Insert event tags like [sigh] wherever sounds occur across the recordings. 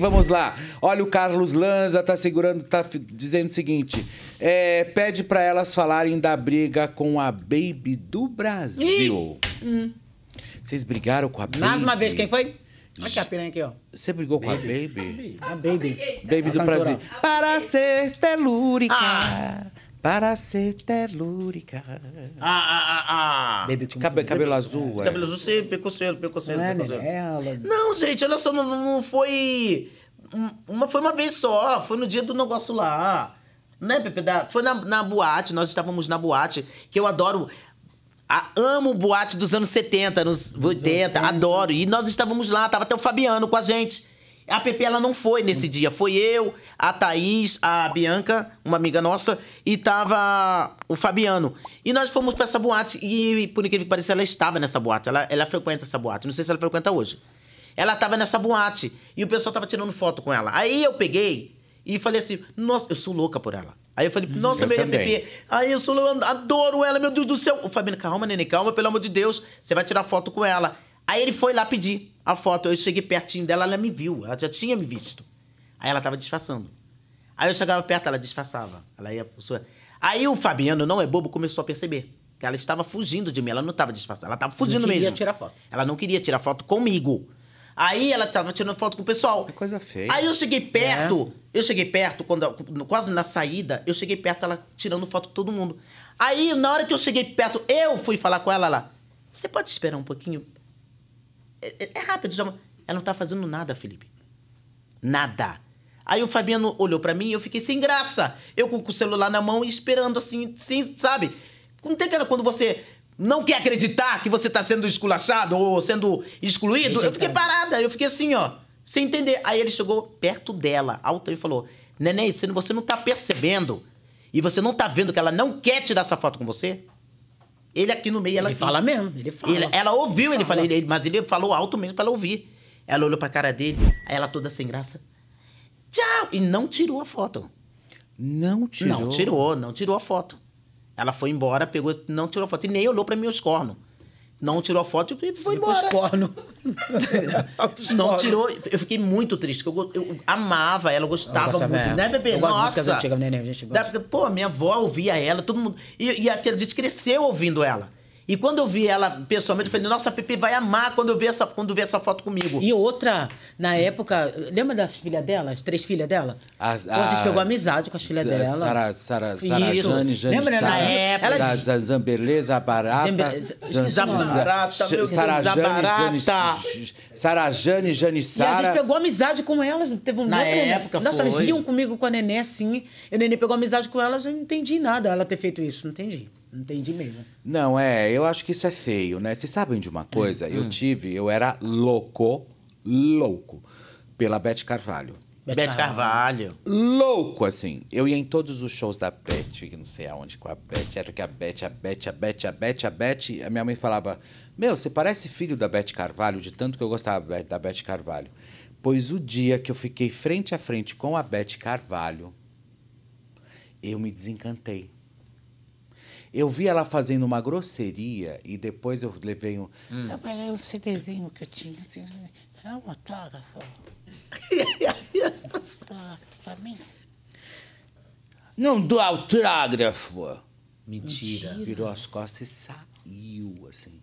Vamos lá. Olha, o Carlos Lanza tá segurando, tá dizendo o seguinte: é, pede para elas falarem da briga com a Baby do Brasil. Hum. Vocês brigaram com a Baby? Mais uma vez, quem foi? Olha aqui a piranha aqui, ó. Você brigou com a Baby? A Baby. Baby, a baby. do Brasil. Para ser telúrica. Ah. Para ser telúrica. Ah, ah, ah, ah. Baby, Cabe, cabelo azul. É. Cabelo azul, sim, cedo, pecoceiro, cedo, pecoceiro. É, Ela. É não, gente, olha só, não, não foi. Uma foi uma vez só, foi no dia do negócio lá. Né, Pepe? Da, foi na, na boate, nós estávamos na boate, que eu adoro. A, amo boate dos anos 70, anos 80, adoro. E nós estávamos lá, tava até o Fabiano com a gente. A Pepe, ela não foi nesse hum. dia. Foi eu, a Thaís, a Bianca, uma amiga nossa, e tava o Fabiano. E nós fomos para essa boate e, por incrível que pareça, ela estava nessa boate. Ela, ela frequenta essa boate. Não sei se ela frequenta hoje. Ela tava nessa boate e o pessoal tava tirando foto com ela. Aí eu peguei e falei assim: Nossa, eu sou louca por ela. Aí eu falei: hum, Nossa, eu meu Pepe, aí eu sou louca, adoro ela, meu Deus do céu. O Fabiano, calma, neném, calma, pelo amor de Deus, você vai tirar foto com ela. Aí ele foi lá pedir a foto. Eu cheguei pertinho dela, ela me viu. Ela já tinha me visto. Aí ela tava disfarçando. Aí eu chegava perto, ela disfarçava. Ela ia sua... Aí o Fabiano, não é bobo, começou a perceber que ela estava fugindo de mim. Ela não estava disfarçada. Ela estava fugindo não queria mesmo. tirar foto. Ela não queria tirar foto comigo. Aí ela estava tirando foto com o pessoal. Que coisa feia. Aí eu cheguei perto, é. eu cheguei perto, quando, quase na saída, eu cheguei perto, ela tirando foto com todo mundo. Aí, na hora que eu cheguei perto, eu fui falar com ela lá. Você pode esperar um pouquinho? É, é, é rápido. Ela não está fazendo nada, Felipe. Nada. Aí o Fabiano olhou para mim e eu fiquei sem graça. Eu com o celular na mão e esperando assim, sim, sabe? Não tem aquela quando você não quer acreditar que você está sendo esculachado ou sendo excluído. Eu fiquei parada, eu fiquei assim, ó, sem entender. Aí ele chegou perto dela, alto, e falou: Neném, você não está percebendo e você não está vendo que ela não quer tirar essa foto com você? Ele aqui no meio, ela. Ele fala mesmo, ele fala. Ele, ela ouviu ele, ele mas ele falou alto mesmo pra ela ouvir. Ela olhou pra cara dele, aí ela toda sem graça. Tchau! E não tirou a foto. Não tirou? Não tirou, não tirou a foto. Ela foi embora, pegou, não tirou a foto. E nem olhou pra mim os cornos. Não tirou a foto e foi embora. Os cornos. [laughs] não tirou. Eu fiquei muito triste. Eu, eu amava ela, eu gostava eu muito. Né, bebê? Eu Nossa. gosto de neném, gente gosta. Da, pô, minha avó ouvia ela, todo mundo. E, e a gente cresceu ouvindo ela. E quando eu vi ela pessoalmente, eu falei, nossa, a Pepe vai amar quando eu ver essa, quando ver essa foto comigo. E outra, na época, lembra das filhas dela? As três filhas dela? A, a, gente pegou amizade com as filhas dela. Sara, Sara, Sara, Jane, Jane, lembra, né, Sara, na época, ela... Zambeleza, Zabarata. Zabarata, Zambeleza, Sara Jane, Sara. E a gente pegou amizade com elas, teve um Na né? época, Nossa, elas riam comigo com a Nené, sim. E o Nenê pegou amizade com elas, eu não entendi nada ela ter feito isso, não entendi. Entendi mesmo. Não, é, eu acho que isso é feio, né? Vocês sabem de uma é. coisa? Hum, eu hum. tive, eu era louco, louco, pela Beth Carvalho. Beth, Carvalho. Carvalho. Louco, assim. Eu ia em todos os shows da Beth, não sei aonde com a Beth, era que a Beth, a Beth, a Beth, a Beth, a Beth. A minha mãe falava: Meu, você parece filho da Beth Carvalho, de tanto que eu gostava da Beth Carvalho. Pois o dia que eu fiquei frente a frente com a Beth Carvalho, eu me desencantei. Eu vi ela fazendo uma grosseria e depois eu levei um. Hum. Eu peguei é um CDzinho que eu tinha, assim, é um autógrafo. pra mim. Não do autógrafo! Mentira. Mentira. Virou as costas e saiu, assim.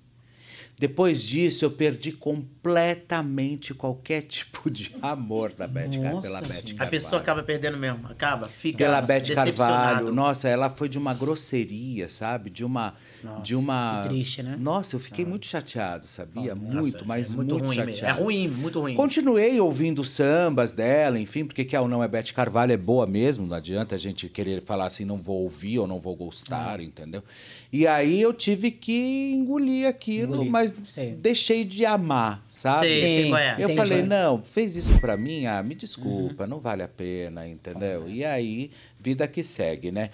Depois disso, eu perdi completamente qualquer [laughs] tipo de amor da Beth, Nossa, pela Beth Carvalho. A pessoa acaba perdendo mesmo, acaba, fica Pela Beth Carvalho. Nossa, ela foi de uma grosseria, sabe? De uma. Nossa, de uma... triste, né? Nossa, eu fiquei ah. muito chateado, sabia? Nossa, muito, é mas é muito, muito ruim chateado. Mesmo. É ruim, muito ruim. Continuei ouvindo sambas dela, enfim, porque que não é Beth Carvalho é boa mesmo, não adianta a gente querer falar assim, não vou ouvir ou não vou gostar, ah. entendeu? E aí eu tive que engolir aquilo, engolir. mas mas sei. deixei de amar, sabe? É. Sim. Eu Sim, falei, não, fez isso pra mim? Ah, me desculpa, uhum. não vale a pena, entendeu? E aí, vida que segue, né?